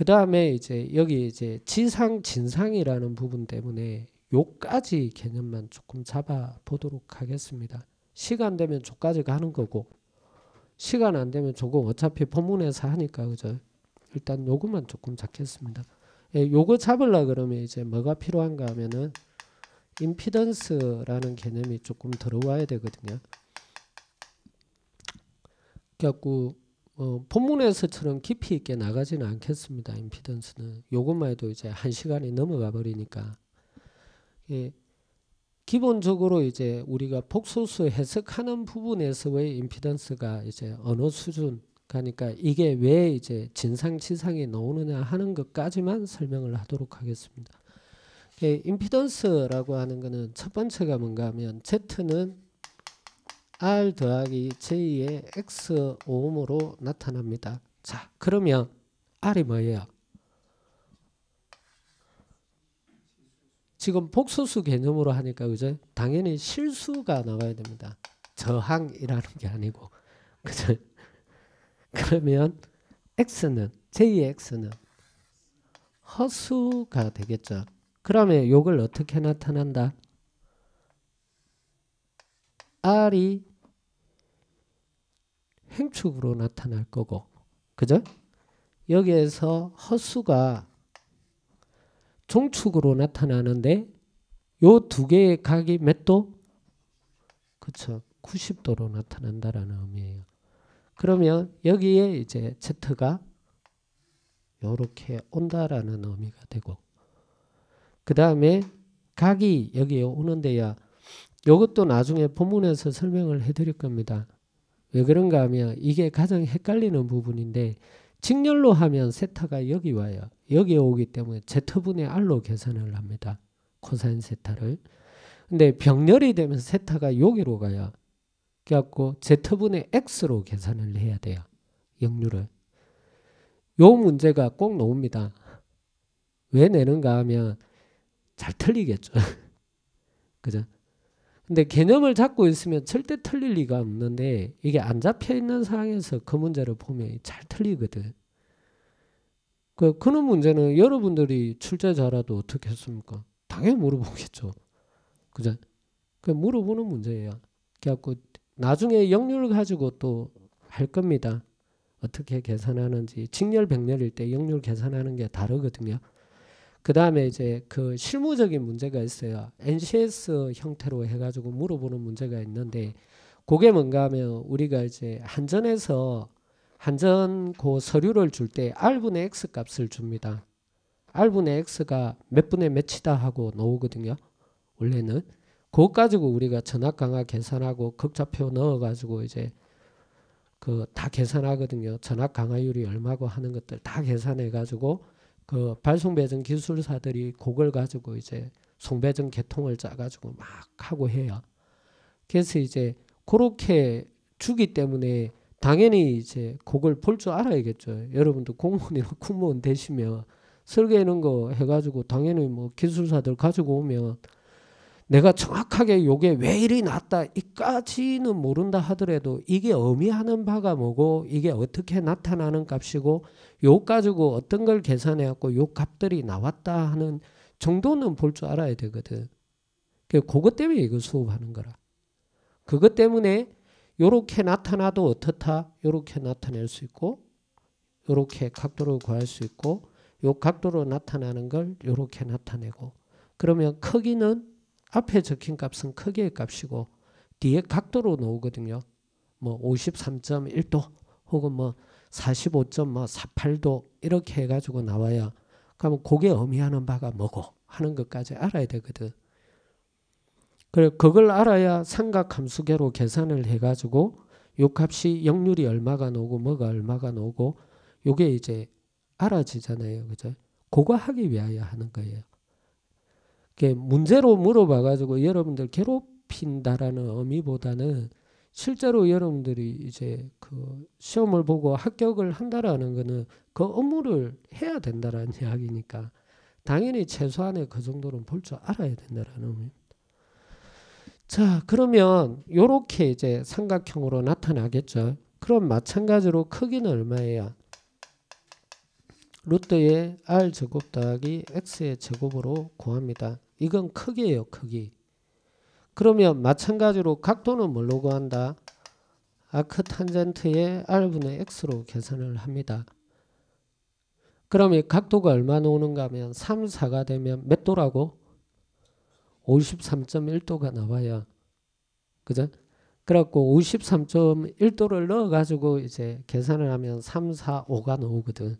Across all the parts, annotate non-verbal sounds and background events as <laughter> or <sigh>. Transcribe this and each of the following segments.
그 다음에 이제 여기 이제 지상 진상이라는 부분 때문에 요까지 개념만 조금 잡아 보도록 하겠습니다. 시간 되면 조까지 가는 거고 시간 안 되면 조금 어차피 본문에서 하니까 그죠? 일단 요것만 조금 잡겠습니다. 예, 요거 잡으려 그러면 이제 뭐가 필요한가 하면은 임피던스라는 개념이 조금 들어와야 되거든요. 그래 어, 본문에서처럼 깊이 있게 나가지는 않겠습니다. 임피던스는 요것만 해도 이제 한 시간이 넘어가 버리니까 예, 기본적으로 이제 우리가 복소수 해석하는 부분에서의 임피던스가 이제 어느 수준 그러니까 이게 왜 이제 진상치상이 나오느냐 하는 것까지만 설명을 하도록 하겠습니다. 예, 임피던스라고 하는 것은 첫 번째가 뭔가 하면 Z는 r 더하기 j의 x 오음으로 나타납니다. 자, 그러면 r이 뭐예요? 지금 복소수 개념으로 하니까 그죠? 당연히 실수가 나와야 됩니다. 저항이라는 게 아니고 <laughs> 그죠? 그러면 x는 j의 x는 허수가 되겠죠. 그러면 이걸 어떻게 나타난다? r이 행축으로 나타날 거고 그죠? 여기에서 허수가 종축으로 나타나는데 요 두 개의 각이 몇 도? 그쵸. 90도로 나타난다라는 의미예요. 그러면 여기에 이제 Z가 요렇게 온다라는 의미가 되고 그 다음에 각이 여기에 오는데야 이것도 나중에 본문에서 설명을 해드릴 겁니다. 왜 그런가 하면 이게 가장 헷갈리는 부분인데 직렬로 하면 세타가 여기 와요. 여기에 오기 때문에 제트분의 R로 계산을 합니다. 코사인 세타를. 근데 병렬이 되면 세타가 여기로 가요. 그래갖고 제트분의 X로 계산을 해야 돼요. 역류를. 요 문제가 꼭 나옵니다. 왜 내는가 하면 잘 틀리겠죠. <laughs> 그죠? 근데 개념을 잡고 있으면 절대 틀릴 리가 없는데 이게 안 잡혀 있는 상황에서 그 문제를 보면 잘 틀리거든. 그 그런 문제는 여러분들이 출제자라도 어떻게 했습니까? 당연히 물어보겠죠. 그죠? 그 물어보는 문제예요. 그래갖고 나중에 역률 가지고 또 할 겁니다. 어떻게 계산하는지 직렬 백렬일 때 역률 계산하는 게 다르거든요. 그 다음에 이제 그 실무적인 문제가 있어요. NCS 형태로 해가지고 물어보는 문제가 있는데 그게 뭔가 하면 우리가 이제 한전에서 한전 그 서류를 줄 때 R분의 X 값을 줍니다. R분의 X가 몇 분의 몇이다 하고 나오거든요. 원래는. 그거 가지고 우리가 전압 강화 계산하고 극좌표 넣어가지고 이제 그 다 계산하거든요. 전압 강화율이 얼마고 하는 것들 다 계산해가지고 그발송배정 기술사들이 그걸 가지고 이제 송배전 개통을 짜가지고 막 하고 해요. 그래서 이제 그렇게 주기 때문에 당연히 이제 그걸 볼줄 알아야겠죠. 여러분도 공무원이나 <laughs> 군무원 되시면 설계하는 거 해가지고 당연히 뭐 기술사들 가지고 오면 내가 정확하게 요게 왜 이리 났다 이까지는 모른다 하더라도 이게 의미하는 바가 뭐고 이게 어떻게 나타나는 값이고 요 가지고 어떤 걸 계산해 갖고 요 값들이 나왔다 하는 정도는 볼 줄 알아야 되거든. 그 그것 때문에 이거 수업하는 거라. 그것 때문에 요렇게 나타나도 어떻다 요렇게 나타낼 수 있고 요렇게 각도를 구할 수 있고 요 각도로 나타나는 걸 요렇게 나타내고 그러면 크기는 앞에 적힌 값은 크기의 값이고 뒤에 각도로 나오거든요. 뭐 53.1도 혹은 뭐 45.48도 이렇게 해가지고 나와야 그러면 그게 의미하는 바가 뭐고 하는 것까지 알아야 되거든. 그래 그걸 알아야 삼각함수계로 계산을 해가지고 요 값이 역률이 얼마가 나오고 뭐가 얼마가 나오고 요게 이제 알아지잖아요. 그죠? 그거 하기 위하여 하는 거예요. 문제로 물어봐가지고 여러분들 괴롭힌다라는 의미보다는 실제로 여러분들이 이제 그 시험을 보고 합격을 한다라는 거는 그 업무를 해야 된다라는 <laughs> 이야기니까 당연히 최소한의 그 정도는 볼 줄 알아야 된다라는 의미입니다. 자, 그러면 요렇게 이제 삼각형으로 나타나겠죠. 그럼 마찬가지로 크기는 얼마예요? 루트의 r 제곱 더하기 x의 제곱으로 구합니다. 이건 크기예요, 크기. 그러면 마찬가지로 각도는 뭘로 구한다? 아크 탄젠트의 r분의 x로 계산을 합니다. 그러면 각도가 얼마 나오는가 하면 3, 4가 되면 몇 도라고? 53.1도가 나와요. 그죠? 그래고 53.1도를 넣어가지고 이제 계산을 하면 3, 4, 5가 나오거든.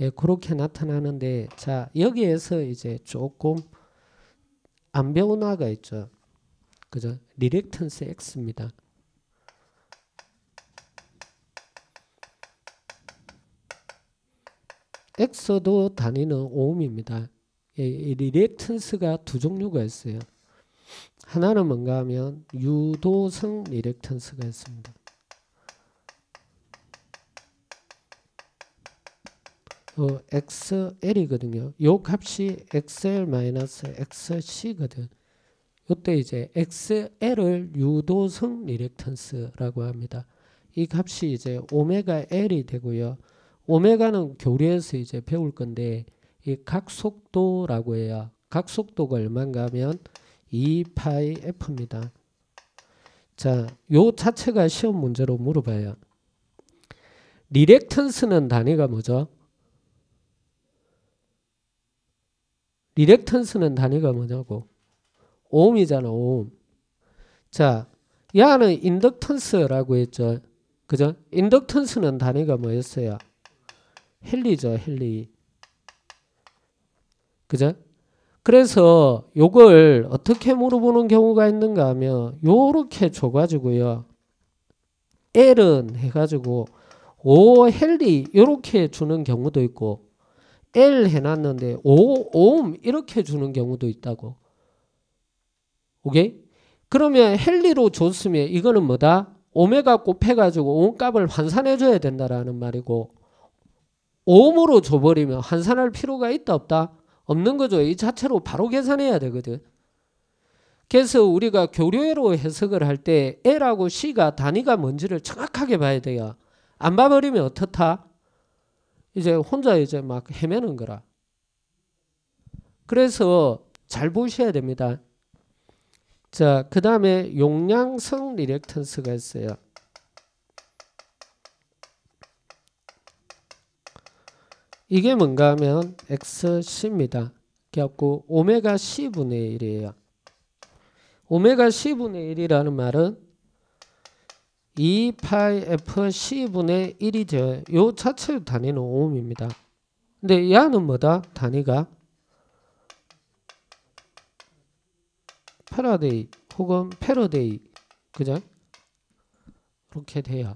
예, 그렇게 나타나는데 자 여기에서 이제 조금 안 배운 화가 있죠. 그죠? 리렉턴스 X입니다. X도 단위는 오음입니다. 예, 리렉턴스가 두 종류가 있어요. 하나는 뭔가 하면 유도성 리렉턴스가 있습니다. 어, XL이거든요. 요 값이 XL-XC거든. 요때 이제 XL을 유도성 리렉턴스라고 합니다. 이 값이 이제 오메가 L이 되고요. 오메가는 교리에서 이제 배울 건데 이 각속도라고 해요. 각속도가 얼마인가 하면 2파이 F입니다. 자, 요 자체가 시험 문제로 물어봐요. 리렉턴스는 단위가 뭐죠? 리렉턴스는 단위가 뭐냐고. 옴이잖아, 옴. 자, 야는 인덕턴스라고 했죠. 그죠? 인덕턴스는 단위가 뭐였어요? 헨리죠, 헨리. 그죠? 그래서 요걸 어떻게 물어보는 경우가 있는가 하면 요렇게 줘가지고요. L은 해가지고 오 헨리 요렇게 주는 경우도 있고 L 해놨는데 오, 옴 이렇게 주는 경우도 있다고. 오케이? 그러면 헨리로 줬으면 이거는 뭐다? 오메가 곱해가지고 온값을 환산해줘야 된다라는 말이고 옴으로 줘버리면 환산할 필요가 있다 없다? 없는 거죠. 이 자체로 바로 계산해야 되거든. 그래서 우리가 교류회로 해석을 할 때 L하고 C가 단위가 뭔지를 정확하게 봐야 돼요. 안 봐버리면 어떻다? 이제 혼자 이제 막 헤매는 거라. 그래서 잘 보셔야 됩니다. 자, 그 다음에 용량성 리렉턴스가 있어요. 이게 뭔가 하면 XC입니다. 그래갖고 오메가 C분의 1이에요. 오메가 C분의 1이라는 말은 2파이 f c분의 1이 되요 자체 단위는 오음입니다. 근데 야는 뭐다? 단위가 파라데이 혹은 패러데이 그죠? 이렇게 돼요.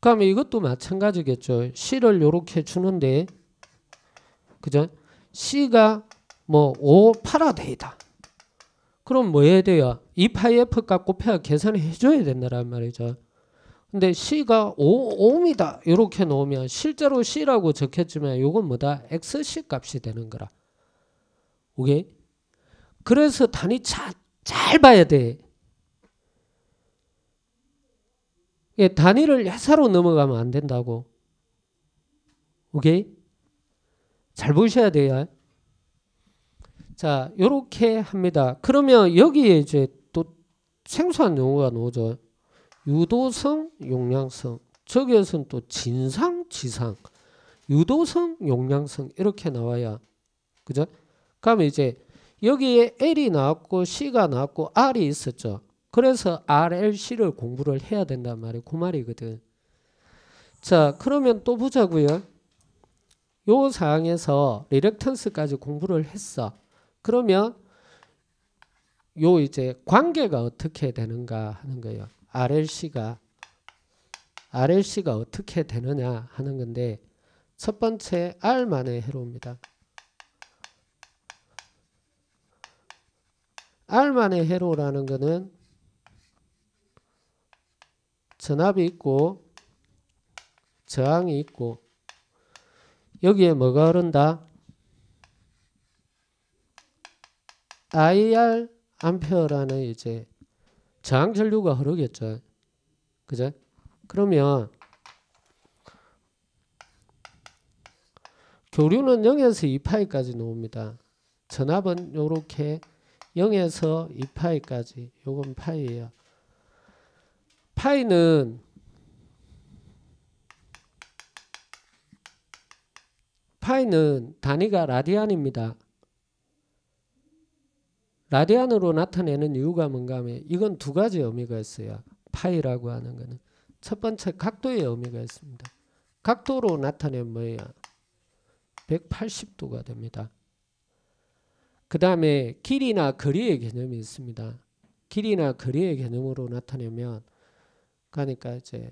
그러면 이것도 마찬가지겠죠. C를 이렇게 주는데 그죠? C가 뭐5 파라데이다. 그럼 뭐 해야 돼요? 이 파이 F값 곱해야 계산을 해줘야 된다란 말이죠. 근데 C가 5, 5다 이렇게 놓으면 실제로 C라고 적혔지만 이건 뭐다? XC 값이 되는 거라. 오케이? 그래서 단위 잘, 잘 봐야 돼. 예, 단위를 예사로 넘어가면 안 된다고. 오케이? 잘 보셔야 돼요. 자, 요렇게 합니다. 그러면 여기에 이제 또 생소한 용어가 나오죠. 유도성, 용량성. 저기에서는 또 진상, 지상. 유도성, 용량성 이렇게 나와야 그죠? 그러면 이제 여기에 L이 나왔고 C가 나왔고 R이 있었죠. 그래서 RLC를 공부를 해야 된단 말이에요. 그 말이거든. 자, 그러면 또 보자고요. 요 사항에서 리렉턴스까지 공부를 했어. 그러면 요 이제 관계가 어떻게 되는가 하는 거예요. RLC가 RLC가 어떻게 되느냐 하는 건데 첫 번째 R만의 해로입니다. R만의 해로라는 거는 전압이 있고 저항이 있고 여기에 뭐가 흐른다? IR 암페어라는 이제 저항 전류가 흐르겠죠. 그죠? 그러면 교류는 0에서 2파이까지 나옵니다. 전압은 요렇게 0에서 2파이까지 요건 파이예요. 파이는 파이는 단위가 라디안입니다. 라디안으로 나타내는 이유가 뭔가 하면 이건 두 가지 의미가 있어요. 파이라고 하는 거는 첫 번째 각도의 의미가 있습니다. 각도로 나타내면 뭐예요? 180도가 됩니다. 그 다음에 길이나 거리의 개념이 있습니다. 길이나 거리의 개념으로 나타내면 그러니까 이제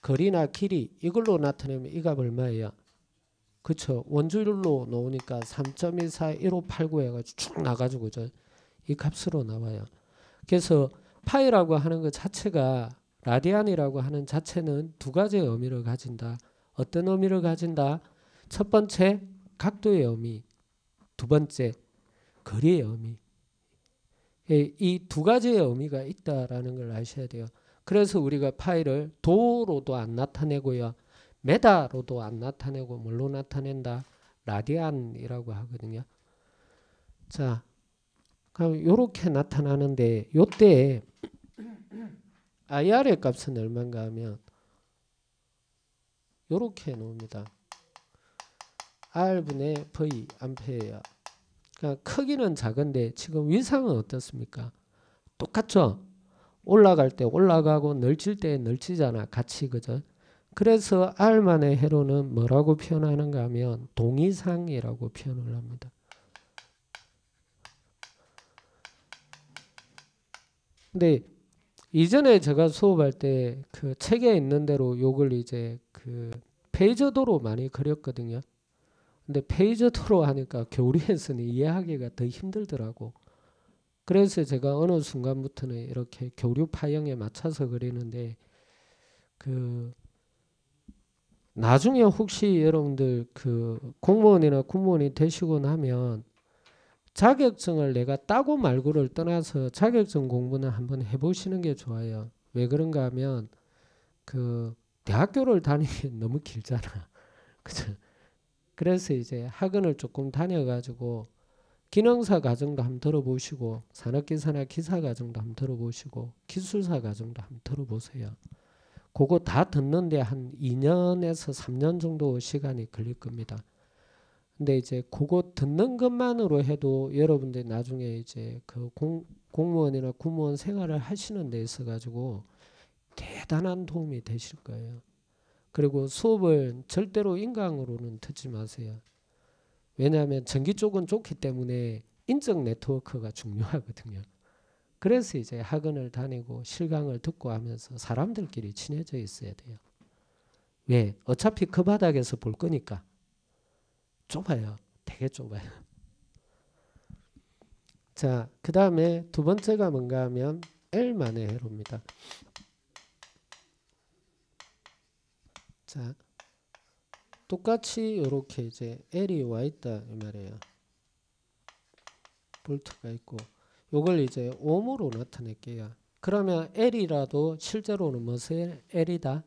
거리나 길이 이걸로 나타내면 이 값 얼마예요? 그쵸 원줄로 놓으니까 3.14158 해가지고 쭉 나가지고 저이 값으로 나와요. 그래서 파이라고 하는 것 자체가 라디안이라고 하는 자체는 두 가지의 미를 가진다. 어떤 의미를 가진다? 첫 번째 각도의 의미, 두 번째 거리의 의미. 예, 이두 가지의 의미가 있다라는 걸 아셔야 돼요. 그래서 우리가 파이를 도로도 안 나타내고요. 메다로도 안 나타내고 뭘로 나타낸다? 라디안이라고 하거든요. 자, 그럼 요렇게 나타나는데 요때 IR의 <clears throat> 값은 얼마인가 하면 이렇게 놓습니다. R분의 V 암페어 그러니까 크기는 작은데 지금 위상은 어떻습니까? 똑같죠? 올라갈 때 올라가고 넓힐 때 넓히잖아. 같이 그죠? 그래서 R만의 회로는 뭐라고 표현하는가 하면 동이상이라고 표현을 합니다. 근데 이전에 제가 수업할 때 그 책에 있는 대로 욕을 이제 그 페이저도로 많이 그렸거든요. 근데 페이저도로 하니까 교리에서는 이해하기가 더 힘들더라고. 그래서 제가 어느 순간부터는 이렇게 교류 파형에 맞춰서 그리는데 그 나중에 혹시 여러분들 그 공무원이나 군무원이 되시고 나면 자격증을 내가 따고 말고를 떠나서 자격증 공부는 한번 해보시는 게 좋아요. 왜 그런가 하면 그 대학교를 다니기 너무 길잖아. <laughs> 그죠? 그래서 이제 학원을 조금 다녀가지고 기능사 과정도 한번 들어보시고 산업기사나 기사 과정도 한번 들어보시고 기술사 과정도 한번 들어보세요. 그거 다 듣는데 한 2년에서 3년 정도 시간이 걸릴 겁니다. 근데 이제 그거 듣는 것만으로 해도 여러분들 나중에 이제 그 공, 공무원이나 구무원 생활을 하시는 데 있어 가지고 대단한 도움이 되실 거예요. 그리고 수업을 절대로 인강으로는 듣지 마세요. 왜냐하면 전기 쪽은 좋기 때문에 인적 네트워크가 중요하거든요. 그래서 이제 학원을 다니고 실강을 듣고 하면서 사람들끼리 친해져 있어야 돼요. 왜? 어차피 그 바닥에서 볼 거니까. 좁아요. 되게 좁아요. <laughs> 자, 그 다음에 두 번째가 뭔가 하면 L만의 회로입니다. 자, 똑같이 이렇게 이제 L이 와 있다 이 말이에요. 볼트가 있고 요걸 이제 옴으로 나타낼게요. 그러면 L이라도 실제로는 무슨 L이다?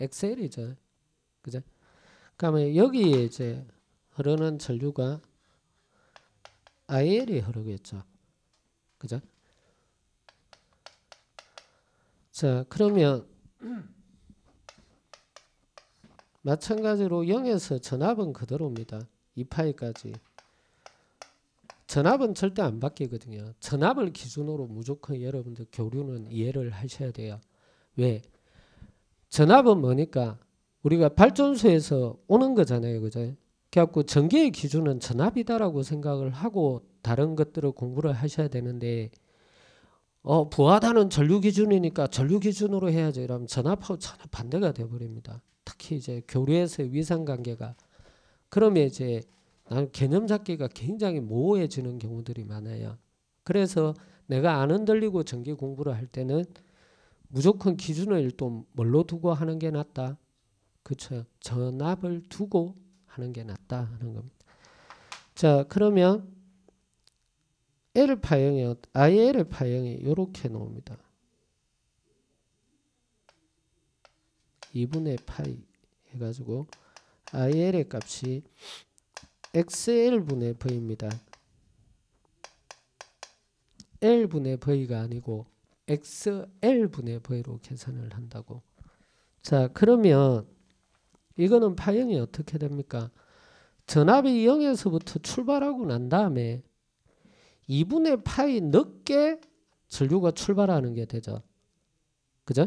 XL이죠. 그죠? 그러면 여기에 이제 흐르는 전류가 IL이 흐르겠죠. 그죠? 자, 그러면 마찬가지로 0에서 전압은 그대로입니다. 2파이까지. 전압은 절대 안 바뀌거든요. 전압을 기준으로 무조건 여러분들 교류는 이해를 하셔야 돼요. 왜? 전압은 뭐니까? 우리가 발전소에서 오는 거잖아요. 그죠? 그래갖고 전개의 기준은 전압이다라고 생각을 하고 다른 것들을 공부를 하셔야 되는데 어 부하다는 전류 기준이니까 전류 기준으로 해야죠. 이러면 전압하고 전압 반대가 돼버립니다. 특히 이제 교류에서의 위상관계가 그러면 이제 나는 개념 잡기가 굉장히 모호해지는 경우들이 많아요. 그래서 내가 안 흔들리고 전기 공부를 할 때는 무조건 기준을 또 뭘로 두고 하는 게 낫다. 그쵸. 전압을 두고 하는 게 낫다 하는 겁니다. 자 그러면 L 파형이 IL 파형이 이렇게 나옵니다. 2분의 파이 해가지고 IL의 값이 XL분의 V입니다. L분의 V가 아니고 XL분의 V로 계산을 한다고. 자, 그러면 이거는 파형이 어떻게 됩니까? 전압이 0에서부터 출발하고 난 다음에 2분의 파이 늦게 전류가 출발하는 게 되죠. 그죠?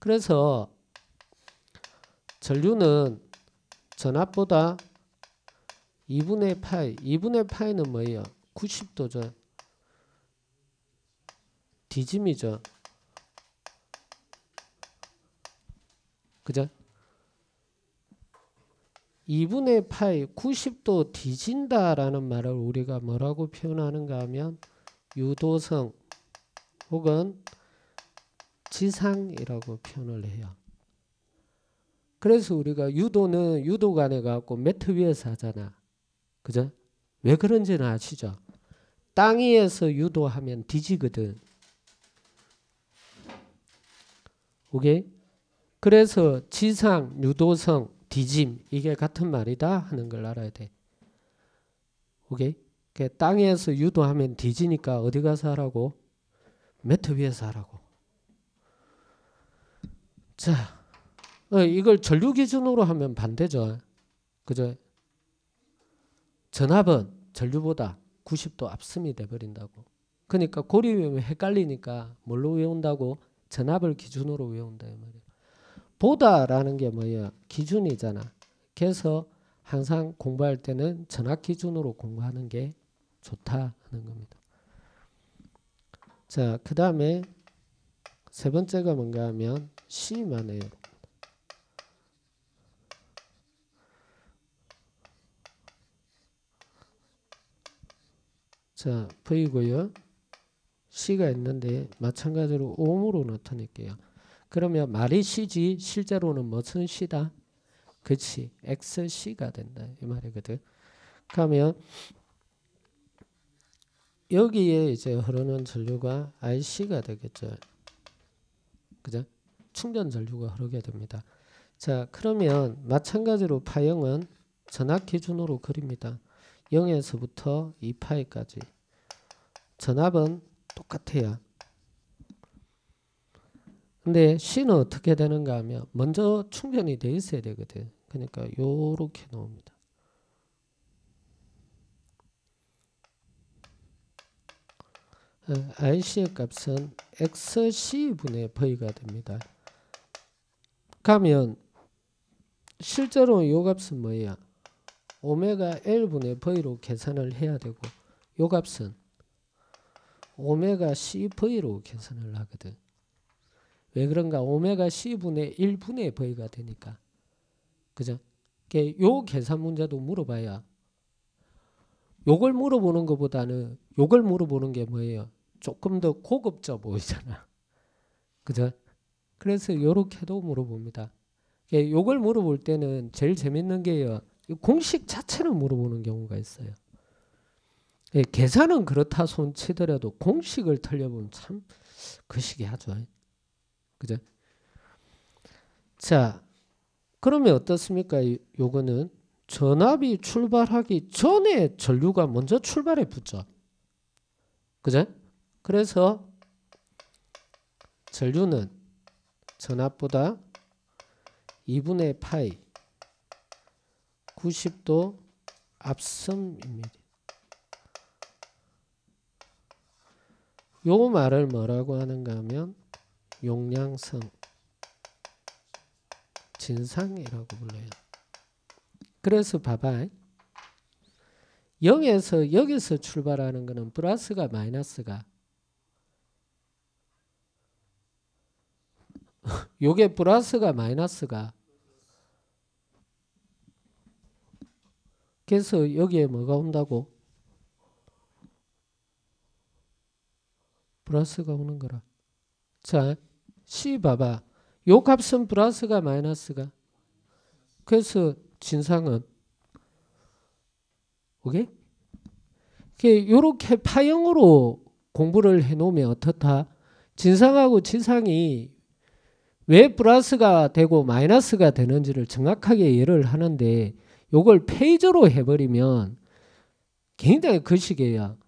그래서 전류는 전압보다 2분의 파이, 2분의 파이는 뭐예요? 90도죠. 디짐이죠. 그죠? 2분의 파이 90도 뒤진다라는 말을 우리가 뭐라고 표현하는가 하면 유도성 혹은 지상이라고 표현을 해요. 그래서 우리가 유도는 유도관에 가고 매트 위에서 하잖아. 그죠? 왜 그런지는 아시죠? 땅 위에서 유도하면 뒤지거든. 오케이? 그래서 지상, 유도성, 뒤짐 이게 같은 말이다 하는 걸 알아야 돼. 오케이? 그러니까 땅에서 유도하면 뒤지니까 어디 가서 하라고? 매트 위에서 하라고. 자, 어, 이걸 전류 기준으로 하면 반대죠. 그죠? 전압은 전류보다 90도 압승이 돼버린다고. 그러니까 고리 외우면 헷갈리니까 뭘로 외운다고? 전압을 기준으로 외운다 이 말이에요. 보다라는 게 뭐예요? 기준이잖아. 그래서 항상 공부할 때는 전학 기준으로 공부하는 게 좋다 는 겁니다. 자, 그 다음에 세 번째가 뭔가 하면 시만 해요. 자, V고요. C가 있는데 마찬가지로 옴으로 나타낼게요. 그러면 말이 시지 실제로는 무슨 시다? 그치 XC가 된다 이 말이거든. 그러면 여기에 이제 흐르는 전류가 IC가 되겠죠. 그죠? 충전 전류가 흐르게 됩니다. 자, 그러면 마찬가지로 파형은 전압 기준으로 그립니다. 0에서부터 2파이까지. 전압은 똑같아요. 근데 C는 어떻게 되는가 하면 먼저 충전이 돼 있어야 되거든. 그러니까 요렇게 나옵니다. IC의 어, 값은 XC분의 V가 됩니다. 가면 실제로 요 값은 뭐야? 오메가 L분의 V로 계산을 해야 되고 요 값은 오메가 CV로 계산을 하거든. 왜 그런가? 오메가 C분의 1분의 V가 되니까. 그죠? 요 계산 문제도 물어봐야 요걸 물어보는 것보다는 요걸 물어보는 게 뭐예요? 조금 더 고급져 보이잖아. <laughs> 그죠? 그래서 요렇게도 물어봅니다. 요걸 물어볼 때는 제일 재밌는 게요. 공식 자체를 물어보는 경우가 있어요. 예, 계산은 그렇다 손치더라도 공식을 틀려보면 참 그시기 하죠. 그죠? 자, 그러면 어떻습니까? 요거는 전압이 출발하기 전에 전류가 먼저 출발해 붙죠. 그죠? 그래서 전류는 전압보다 2분의 파이 90도 앞섬입니다. 요 말을 뭐라고 하는가 하면 용량성 진상이라고 불러요. 그래서 봐봐. 0에서 여기서 출발하는 것은 플러스가 마이너스가 <laughs> 요게 플러스가 마이너스가 그래서 여기에 뭐가 온다고? 플러스가 오는 거라. 자, 시 봐봐. 요 값은 플러스가 마이너스가. 그래서 진상은 오케이? 이렇게 파형으로 공부를 해놓으면 어떻다? 진상하고 지상이 왜 플러스가 되고 마이너스가 되는지를 정확하게 예를 하는데 요걸 페이저로 해버리면 굉장히 거시기요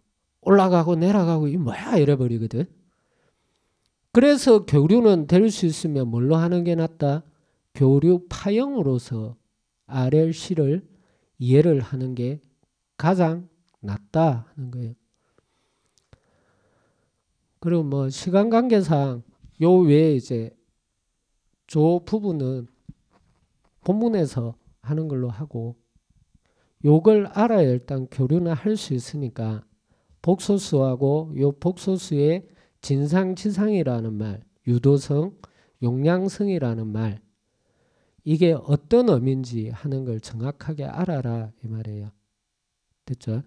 올라가고 내려가고 이 뭐야 이래버리거든. 그래서 교류는 될 수 있으면 뭘로 하는 게 낫다? 교류 파형으로서 RLC를 이해를 하는 게 가장 낫다 하는 거예요. 그리고 뭐 시간 관계상 요 외에 이제 조 부분은 본문에서 하는 걸로 하고 요걸 알아야 일단 교류는 할 수 있으니까 복소수하고 요 복소수의 진상치상이라는 말, 유도성, 용량성이라는 말, 이게 어떤 의미인지 하는 걸 정확하게 알아라 이 말이에요. 됐죠?